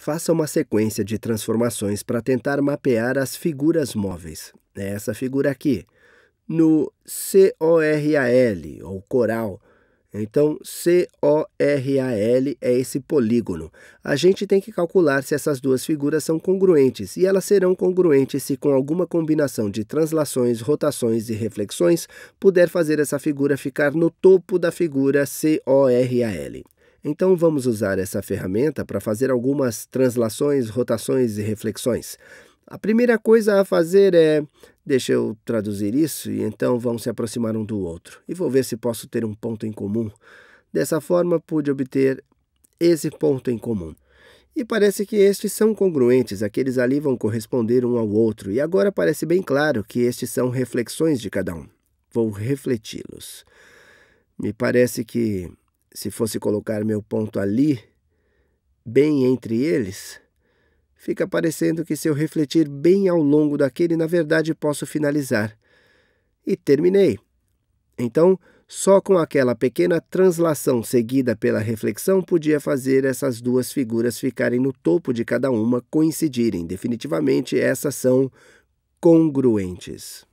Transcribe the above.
faça uma sequência de transformações para tentar mapear as figuras móveis. É essa figura aqui, no CORAL, ou coral. Então, CORAL é esse polígono. A gente tem que calcular se essas duas figuras são congruentes, e elas serão congruentes se com alguma combinação de translações, rotações e reflexões puder fazer essa figura ficar no topo da figura CORAL. Então vamos usar essa ferramenta para fazer algumas translações, rotações e reflexões. A primeira coisa a fazer é. Deixa eu traduzir isso e então vão se aproximar um do outro e vou ver se posso ter um ponto em comum. Dessa forma, pude obter esse ponto em comum. E parece que estes são congruentes, aqueles ali vão corresponder um ao outro, e agora parece bem claro que estes são reflexões de cada um. Vou refleti-los. Me parece que se fosse colocar meu ponto ali, bem entre eles, fica parecendo que se eu refletir bem ao longo daquele, na verdade posso finalizar. E terminei. Então, só com aquela pequena translação seguida pela reflexão podia fazer essas duas figuras ficarem no topo de cada uma coincidirem. Definitivamente, essas são congruentes.